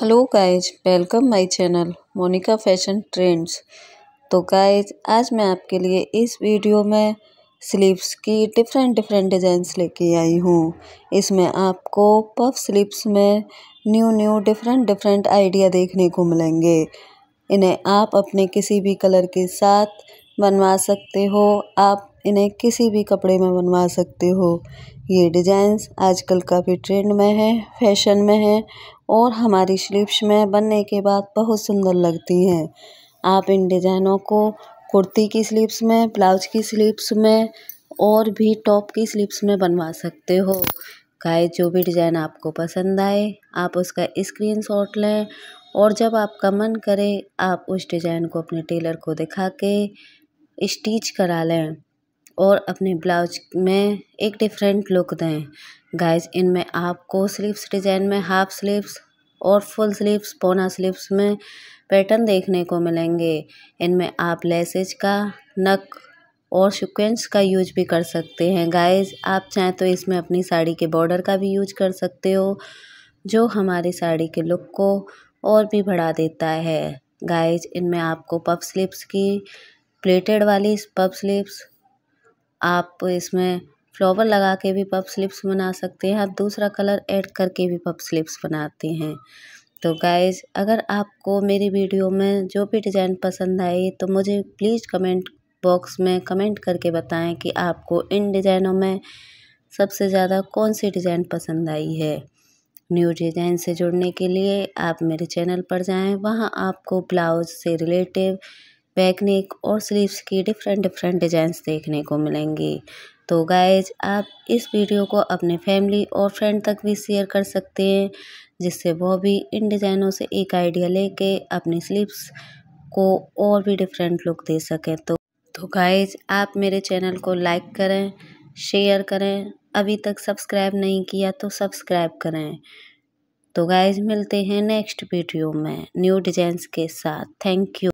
hello guys welcome my channel Monika fashion trends तो guys आज मैं आपके लिए इस वीडियो में स्लीव्स की डिफरेंट डिफरेंट डिज़ाइंस लेके आई हूँ इसमें आपको पफ स्लीव्स में new new different different idea देखने को मिलेंगे इन्हें आप अपने किसी भी कलर के साथ बनवा सकते हो आप इन्हें किसी भी कपड़े में बनवा सकते हो ये डिज़ाइंस आजकल काफ़ी ट्रेंड में है फैशन में है और हमारी स्लीव्स में बनने के बाद बहुत सुंदर लगती हैं आप इन डिज़ाइनों को कुर्ती की स्लीव्स में ब्लाउज की स्लीव्स में और भी टॉप की स्लीव्स में बनवा सकते हो गाय जो भी डिज़ाइन आपको पसंद आए आप उसका स्क्रीनशॉट लें और जब आपका मन करे आप उस डिज़ाइन को अपने टेलर को दिखा के स्टिच करा लें और अपने ब्लाउज में एक डिफरेंट लुक दें गाइस इनमें आपको स्लीव्स डिजाइन में हाफ स्लीव्स और फुल स्लीव्स पौना स्लीव्स में पैटर्न देखने को मिलेंगे इनमें आप लेसेज का नक और सिक्वेंस का यूज भी कर सकते हैं गाइस आप चाहें तो इसमें अपनी साड़ी के बॉर्डर का भी यूज कर सकते हो जो हमारी साड़ी के लुक को और भी बढ़ा देता है गाइज इनमें आपको पफ स्लिप्स की प्लेटेड वाली पफ स्लिप्स आप इसमें फ्लावर लगा के भी पप स्लिप्स बना सकते हैं आप दूसरा कलर ऐड करके भी पप स्लिप्स बनाते हैं तो गाइज़ अगर आपको मेरी वीडियो में जो भी डिज़ाइन पसंद आई तो मुझे प्लीज़ कमेंट बॉक्स में कमेंट करके बताएं कि आपको इन डिज़ाइनों में सबसे ज़्यादा कौन सी डिज़ाइन पसंद आई है न्यू डिज़ाइन से जुड़ने के लिए आप मेरे चैनल पर जाएं वहां आपको ब्लाउज से रिलेटिव बैक नेक और स्लीव्स की डिफरेंट डिफरेंट डिजाइंस देखने को मिलेंगी तो गाइज आप इस वीडियो को अपने फैमिली और फ्रेंड तक भी शेयर कर सकते हैं जिससे वह भी इन डिज़ाइनों से एक आइडिया लेके अपनी स्लीव्स को और भी डिफरेंट लुक दे सकें तो तो गाइज आप मेरे चैनल को लाइक करें शेयर करें अभी तक सब्सक्राइब नहीं किया तो सब्सक्राइब करें तो गाइज मिलते हैं नेक्स्ट वीडियो में न्यू डिजाइंस के साथ थैंक यू